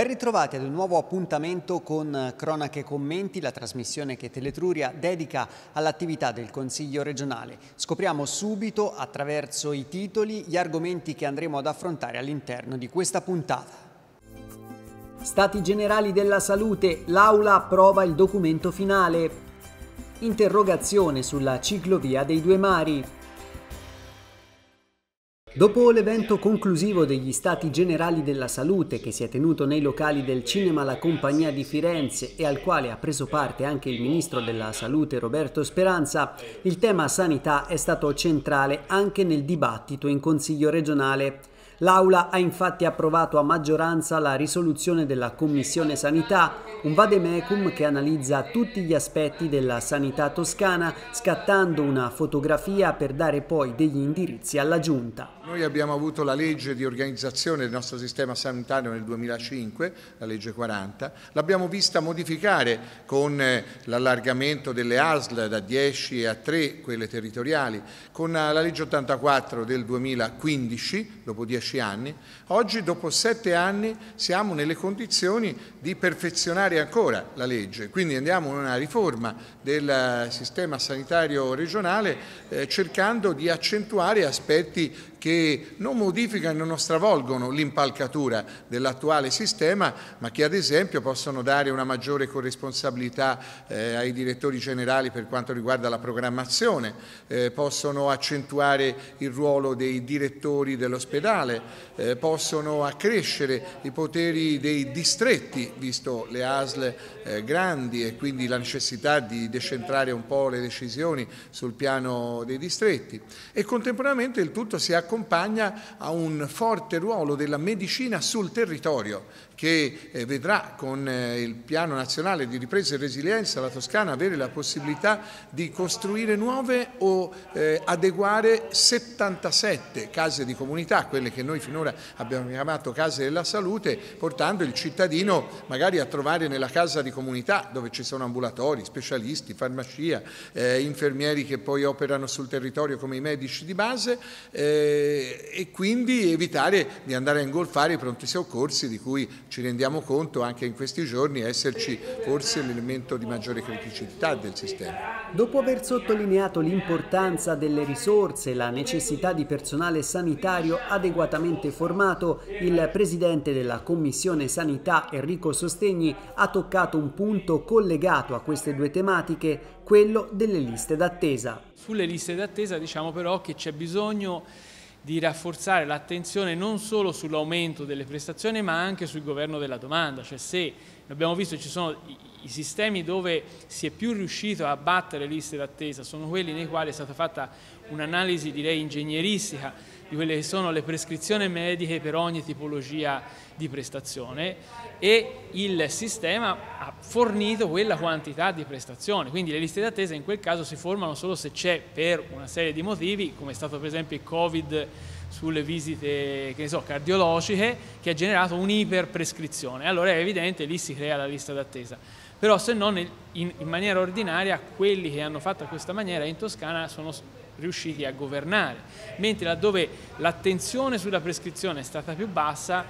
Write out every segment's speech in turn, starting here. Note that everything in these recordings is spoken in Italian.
Ben ritrovati ad un nuovo appuntamento con eh, Cronache Commenti, la trasmissione che Teletruria dedica all'attività del Consiglio regionale. Scopriamo subito, attraverso i titoli, gli argomenti che andremo ad affrontare all'interno di questa puntata. Stati Generali della Salute, l'Aula approva il documento finale. Interrogazione sulla ciclovia dei due mari. Dopo l'evento conclusivo degli Stati Generali della Salute che si è tenuto nei locali del Cinema La Compagnia di Firenze e al quale ha preso parte anche il Ministro della Salute Roberto Speranza, il tema sanità è stato centrale anche nel dibattito in Consiglio regionale. L'Aula ha infatti approvato a maggioranza la risoluzione della Commissione Sanità, un vademecum che analizza tutti gli aspetti della sanità toscana, scattando una fotografia per dare poi degli indirizzi alla Giunta. Noi abbiamo avuto la legge di organizzazione del nostro sistema sanitario nel 2005, la legge 40, l'abbiamo vista modificare con eh, l'allargamento delle ASL da 10 a 3, quelle territoriali, con eh, la legge 84 del 2015, dopo 10 dieci anni, oggi dopo sette anni siamo nelle condizioni di perfezionare ancora la legge, quindi andiamo in una riforma del eh, sistema sanitario regionale eh, cercando di accentuare aspetti che non modificano e non stravolgono l'impalcatura dell'attuale sistema, ma che ad esempio possono dare una maggiore corresponsabilità eh, ai direttori generali per quanto riguarda la programmazione, eh, possono accentuare il ruolo dei direttori dell'ospedale, eh, possono accrescere i poteri dei distretti, visto le ASL eh, grandi e quindi la necessità di decentrare un po' le decisioni sul piano dei distretti e contemporaneamente il tutto si accompagna accompagna a un forte ruolo della medicina sul territorio, che eh, vedrà con eh, il piano nazionale di ripresa e resilienza la Toscana avere la possibilità di costruire nuove o eh, adeguare 77 case di comunità, quelle che noi finora abbiamo chiamato case della salute, portando il cittadino magari a trovare nella casa di comunità dove ci sono ambulatori, specialisti, farmacia, eh, infermieri che poi operano sul territorio come i medici di base eh, e quindi evitare di andare a ingolfare i pronti soccorsi di cui ci rendiamo conto anche in questi giorni esserci forse l'elemento di maggiore criticità del sistema. Dopo aver sottolineato l'importanza delle risorse e la necessità di personale sanitario adeguatamente formato, il presidente della Commissione Sanità Enrico Sostegni ha toccato un punto collegato a queste due tematiche, quello delle liste d'attesa. Sulle liste d'attesa diciamo però che c'è bisogno di rafforzare l'attenzione non solo sull'aumento delle prestazioni ma anche sul governo della domanda, cioè se abbiamo visto, ci sono i sistemi dove si è più riuscito a battere le liste d'attesa sono quelli nei quali è stata fatta un'analisi direi ingegneristica di quelle che sono le prescrizioni mediche per ogni tipologia di prestazione e il sistema ha fornito quella quantità di prestazioni, quindi le liste d'attesa in quel caso si formano solo se c'è per una serie di motivi, come è stato per esempio il Covid -19 sulle visite che so, cardiologiche che ha generato un'iperprescrizione. Allora è evidente, lì si crea la lista d'attesa. Però se non in, in maniera ordinaria quelli che hanno fatto a questa maniera in Toscana sono riusciti a governare, mentre laddove l'attenzione sulla prescrizione è stata più bassa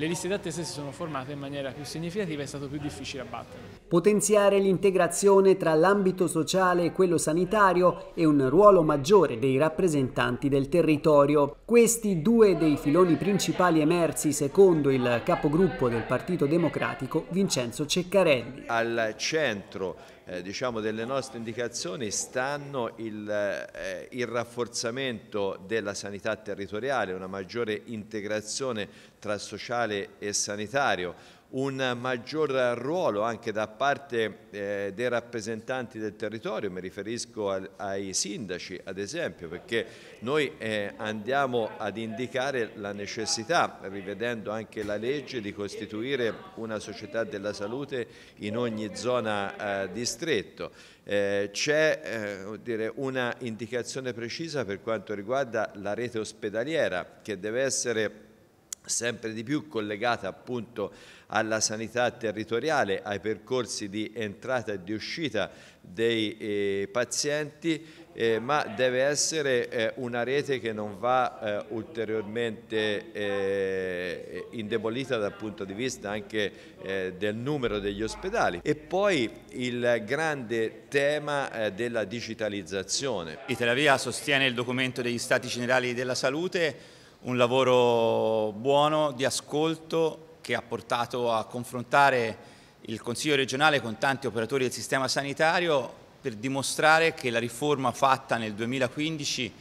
le liste d'attesa si sono formate in maniera più significativa e è stato più difficile abbattere. Potenziare l'integrazione tra l'ambito sociale e quello sanitario e un ruolo maggiore dei rappresentanti del territorio. Questi due dei filoni principali emersi secondo il capogruppo del Partito Democratico Vincenzo Ceccarelli. Al centro eh, diciamo, delle nostre indicazioni stanno il, eh, il, rafforzamento della sanità territoriale, una maggiore integrazione tra sociale e sanitario, un maggior ruolo anche da parte eh, dei rappresentanti del territorio, mi riferisco al, ai sindaci ad esempio, perché noi eh, andiamo ad indicare la necessità, rivedendo anche la legge, di costituire una società della salute in ogni zona eh, distretto. Eh, c'è eh, una indicazione precisa per quanto riguarda la rete ospedaliera che deve essere sempre di più collegata appunto alla sanità territoriale, ai percorsi di entrata e di uscita dei eh, pazienti, eh, ma deve essere eh, una rete che non va eh, ulteriormente eh, indebolita dal punto di vista anche eh, del numero degli ospedali. E poi il grande tema della digitalizzazione. Italia Via sostiene il documento degli Stati Generali della Salute un lavoro buono di ascolto che ha portato a confrontare il Consiglio regionale con tanti operatori del sistema sanitario per dimostrare che la riforma fatta nel 2015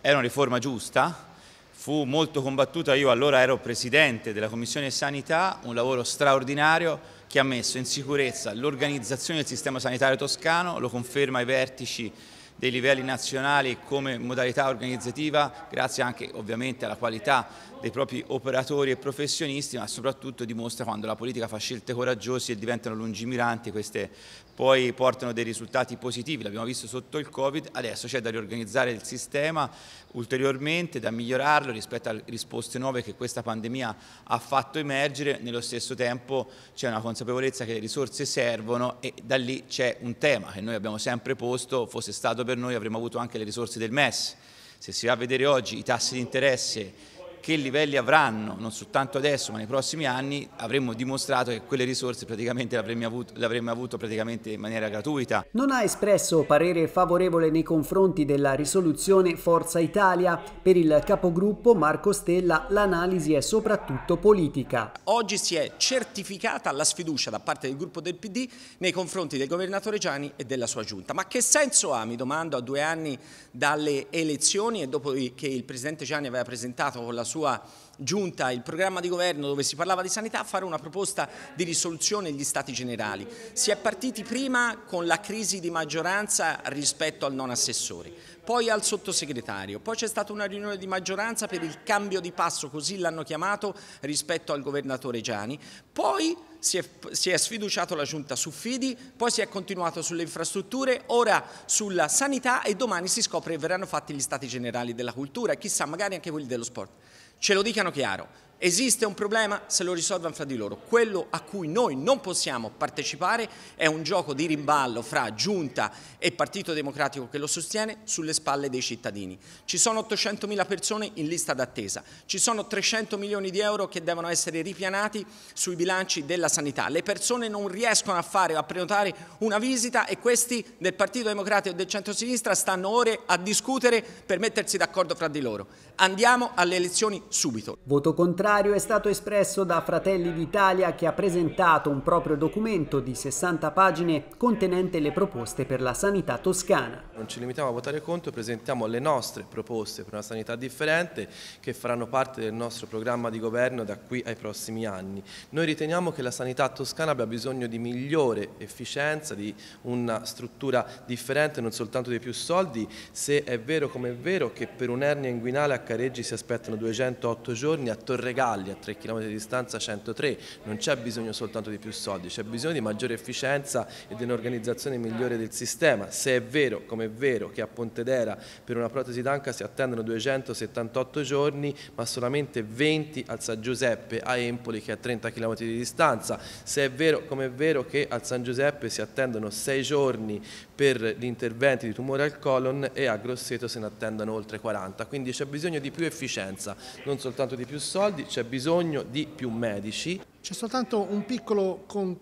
era una riforma giusta, fu molto combattuta, io allora ero presidente della Commissione Sanità, un lavoro straordinario che ha messo in sicurezza l'organizzazione del sistema sanitario toscano, lo conferma ai vertici dei livelli nazionali come modalità organizzativa, grazie anche ovviamente alla qualità dei propri operatori e professionisti, ma soprattutto dimostra quando la politica fa scelte coraggiose e diventano lungimiranti, queste poi portano dei risultati positivi, l'abbiamo visto sotto il Covid, adesso c'è da riorganizzare il sistema ulteriormente, da migliorarlo rispetto alle risposte nuove che questa pandemia ha fatto emergere, nello stesso tempo c'è una consapevolezza che le risorse servono e da lì c'è un tema che noi abbiamo sempre posto, fosse stato per noi avremmo avuto anche le risorse del MES. Se si va a vedere oggi i tassi di interesse che livelli avranno, non soltanto adesso ma nei prossimi anni, avremmo dimostrato che quelle risorse praticamente le avremmo avuto, l'avremmo avuto praticamente in maniera gratuita. Non ha espresso parere favorevole nei confronti della risoluzione Forza Italia. Per il capogruppo Marco Stella l'analisi è soprattutto politica. Oggi si è certificata la sfiducia da parte del gruppo del PD nei confronti del governatore Gianni e della sua giunta. Ma che senso ha, mi domando, a due anni dalle elezioni e dopo che il presidente Gianni aveva presentato con la sua sua giunta il programma di governo dove si parlava di sanità, fare una proposta di risoluzione degli stati generali. Si è partiti prima con la crisi di maggioranza rispetto al non assessore, poi al sottosegretario, poi c'è stata una riunione di maggioranza per il cambio di passo, così l'hanno chiamato, rispetto al governatore Gianni, poi si è, si è, sfiduciato la giunta su Fidi, poi si è continuato sulle infrastrutture, ora sulla sanità e domani si scopre che verranno fatti gli stati generali della cultura e chissà magari anche quelli dello sport ce lo dicano chiaro. Esiste un problema, se lo risolvono fra di loro. Quello a cui noi non possiamo partecipare è un gioco di rimballo fra giunta e partito democratico che lo sostiene sulle spalle dei cittadini. Ci sono 800.000 persone in lista d'attesa, ci sono 300 milioni di euro che devono essere ripianati sui bilanci della sanità. Le persone non riescono a fare o a prenotare una visita e questi del Partito Democratico e del centrosinistra stanno ore a discutere per mettersi d'accordo fra di loro. Andiamo alle elezioni subito. Voto contrario contrario è stato espresso da Fratelli d'Italia che ha presentato un proprio documento di 60 pagine contenente le proposte per la sanità toscana. Non ci limitiamo a votare contro, presentiamo le nostre proposte per una sanità differente che faranno parte del nostro programma di governo da qui ai prossimi anni. Noi riteniamo che la sanità toscana abbia bisogno di migliore efficienza, di una struttura differente, non soltanto di più soldi, se è vero come è vero che per un'ernia inguinale a Careggi si aspettano 208 giorni, a Torre Galli a 3 km di distanza 103, non c'è bisogno soltanto di più soldi, c'è bisogno di maggiore efficienza e di un'organizzazione migliore del sistema. Se è vero, come è vero, che a Pontedera per una protesi d'anca si attendono 278 giorni, ma solamente 20 al San Giuseppe a Empoli che è a 30 km di distanza. Se è vero, come è vero, che al San Giuseppe si attendono 6 giorni per gli interventi di tumore al colon e a Grosseto se ne attendono oltre 40. Quindi c'è bisogno di più efficienza, non soltanto di più soldi, c'è bisogno di più medici. C'è soltanto un piccolo, un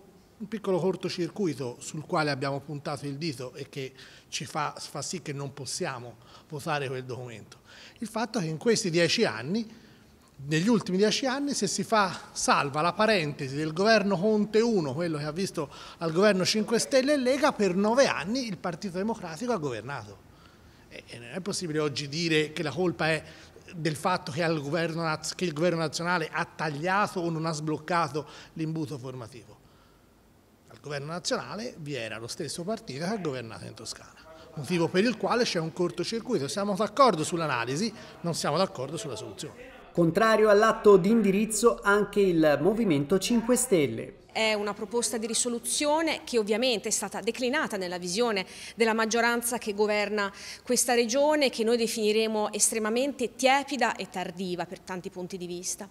piccolo, cortocircuito sul quale abbiamo puntato il dito e che ci fa, fa sì che non possiamo votare quel documento. Il fatto è che in questi dieci anni negli ultimi dieci anni se si fa salva la parentesi del governo Conte 1, quello che ha visto al governo 5 Stelle e Lega, per nove anni il Partito Democratico ha governato. E non è possibile oggi dire che la colpa è del fatto che, governo, che il governo nazionale ha tagliato o non ha sbloccato l'imbuto formativo. Al governo nazionale vi era lo stesso partito che ha governato in Toscana motivo per il quale c'è un cortocircuito. Siamo d'accordo sull'analisi, non siamo d'accordo sulla soluzione. Contrario all'atto di indirizzo anche il Movimento 5 Stelle è una proposta di risoluzione che ovviamente è stata declinata nella visione della maggioranza che governa questa regione che noi definiremo estremamente tiepida e tardiva per tanti punti di vista.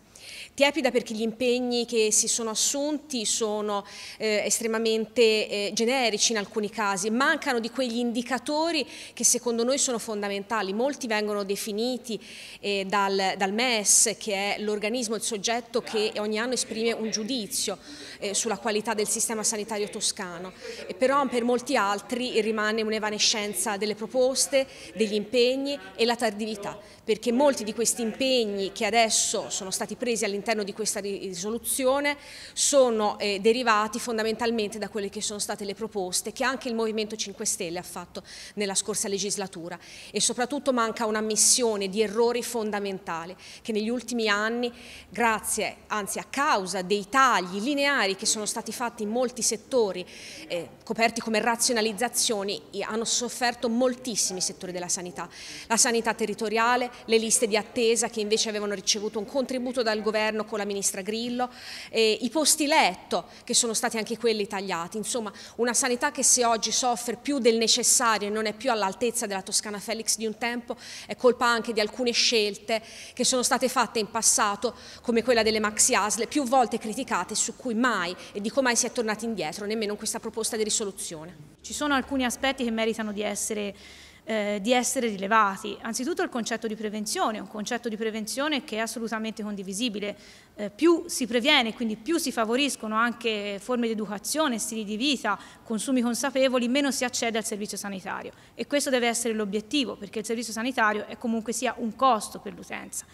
Tiepida perché gli impegni che si sono assunti sono eh, estremamente eh, generici in alcuni casi, mancano di quegli indicatori che secondo noi sono fondamentali, molti vengono definiti eh, dal, dal MES che è l'organismo, il soggetto che ogni anno esprime un giudizio eh, sulla qualità del sistema sanitario toscano, e però per molti altri rimane un'evanescenza delle proposte, degli impegni e la tardività, perché molti di questi impegni che adesso sono stati presi all'interno di questa risoluzione sono eh, derivati fondamentalmente da quelle che sono state le proposte che anche il Movimento 5 Stelle ha fatto nella scorsa legislatura e soprattutto manca una missione di errori fondamentali che negli ultimi anni, grazie anzi a causa dei tagli lineari che che sono stati fatti in molti settori eh, coperti come razionalizzazioni hanno sofferto moltissimi settori della sanità. La sanità territoriale, le liste di attesa che invece avevano ricevuto un contributo dal governo con la ministra Grillo, eh, i posti letto che sono stati anche quelli tagliati. Insomma una sanità che se oggi soffre più del necessario e non è più all'altezza della Toscana Felix di un tempo è colpa anche di alcune scelte che sono state fatte in passato come quella delle maxi asle più volte criticate su cui mai e dico mai si è tornati indietro, nemmeno in questa proposta di risoluzione. Ci sono alcuni aspetti che meritano di essere eh, di essere rilevati. Anzitutto il concetto di prevenzione, un concetto di prevenzione che è assolutamente condivisibile. Eh, più si previene, quindi più si favoriscono anche forme di educazione, stili di vita, consumi consapevoli, meno si accede al servizio sanitario. E questo deve essere l'obiettivo, perché il servizio sanitario è comunque sia un costo per l'utenza.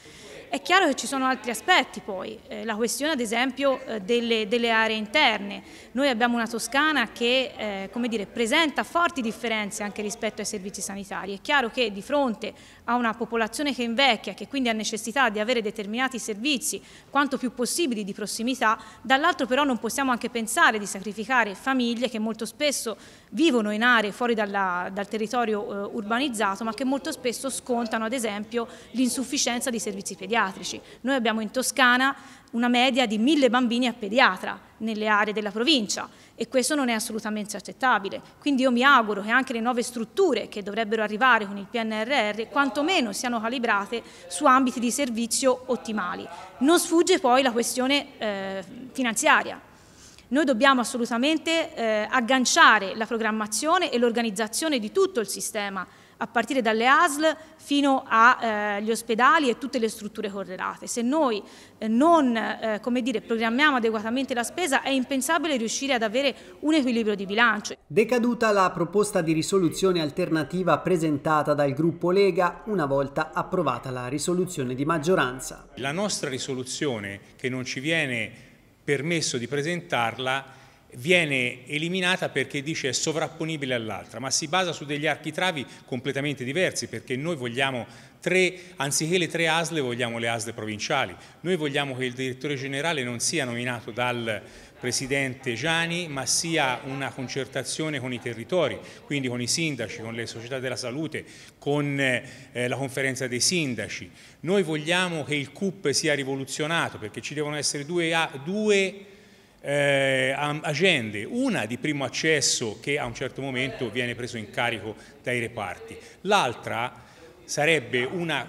È chiaro che ci sono altri aspetti poi, eh, la questione ad esempio eh, delle, delle, aree interne. Noi abbiamo una Toscana che eh, come dire, presenta forti differenze anche rispetto ai servizi sanitari sanitari. È chiaro che di fronte a una popolazione che invecchia, che quindi ha necessità di avere determinati servizi quanto più possibili di prossimità, dall'altro però non possiamo anche pensare di sacrificare famiglie che molto spesso vivono in aree fuori dalla, dal territorio eh, urbanizzato ma che molto spesso scontano ad esempio l'insufficienza di servizi pediatrici. Noi abbiamo in Toscana una media di mille bambini a pediatra nelle aree della provincia e questo non è assolutamente accettabile. Quindi io mi auguro che anche le nuove strutture che dovrebbero arrivare con il PNRR quantomeno siano calibrate su ambiti di servizio ottimali. Non sfugge poi la questione eh, finanziaria. Noi dobbiamo assolutamente eh, agganciare la programmazione e l'organizzazione di tutto il sistema a partire dalle ASL fino agli eh, ospedali e tutte le strutture correlate. Se noi eh, non eh, dire, programmiamo adeguatamente la spesa è impensabile riuscire ad avere un equilibrio di bilancio. Decaduta la proposta di risoluzione alternativa presentata dal gruppo Lega una volta approvata la risoluzione di maggioranza. La nostra risoluzione che non ci viene permesso di presentarla viene eliminata perché dice è sovrapponibile all'altra, ma si basa su degli architravi completamente diversi perché noi vogliamo tre, anziché le tre ASLE vogliamo le ASLE provinciali, noi vogliamo che il direttore generale non sia nominato dal Presidente Gianni, ma sia una concertazione con i territori, quindi con i sindaci, con le società della salute, con eh, la conferenza dei sindaci. Noi vogliamo che il CUP sia rivoluzionato perché ci devono essere due, due eh, agende, una di primo accesso che a un certo momento viene preso in carico dai reparti, l'altra sarebbe un'accettazione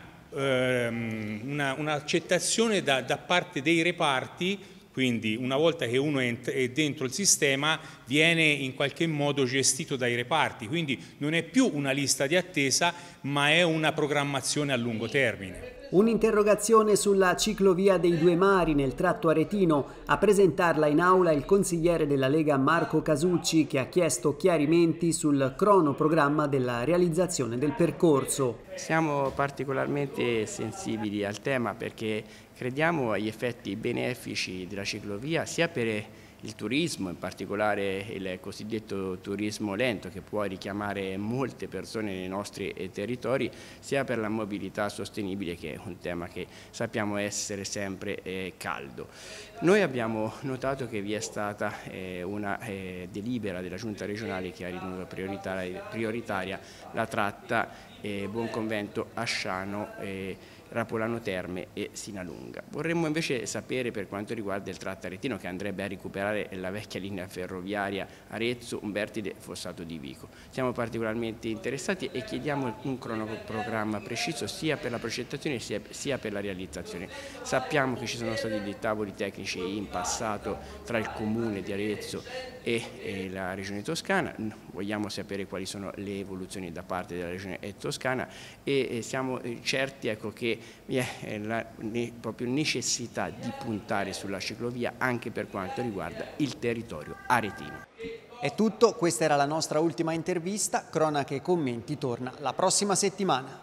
ehm, una, un da, da, parte dei reparti quindi una volta che uno è dentro il sistema viene in qualche modo gestito dai reparti, quindi non è più una lista di attesa ma è una programmazione a lungo termine. Un'interrogazione sulla ciclovia dei Due Mari nel tratto aretino. A presentarla in aula il consigliere della Lega Marco Casucci che ha chiesto chiarimenti sul cronoprogramma della realizzazione del percorso. Siamo particolarmente sensibili al tema perché crediamo agli effetti benefici della ciclovia sia per il turismo, in particolare il cosiddetto turismo lento che può richiamare molte persone nei nostri eh, territori, sia per la mobilità sostenibile che è un tema che sappiamo essere sempre eh, caldo. Noi abbiamo notato che vi è stata eh, una delibera della Giunta regionale che ha ritenuto prioritaria, la tratta Buon Convento Asciano Rapolano Terme e Sinalunga. Vorremmo invece sapere per quanto riguarda il tratto aretino che andrebbe a recuperare la vecchia linea ferroviaria Arezzo-Umbertide-Fossato di Vico. Siamo particolarmente interessati e chiediamo un cronoprogramma preciso sia per la progettazione sia per la realizzazione. Sappiamo che ci sono stati dei tavoli tecnici in passato tra il comune di Arezzo e, e la Regione Toscana, vogliamo sapere quali sono le evoluzioni da parte della Regione eh, Toscana e, e siamo eh, certi ecco, che vi è eh, la ne, proprio necessità di puntare sulla ciclovia anche per quanto riguarda il territorio aretino. È tutto, questa era la nostra ultima intervista, Cronache e Commenti torna la prossima settimana.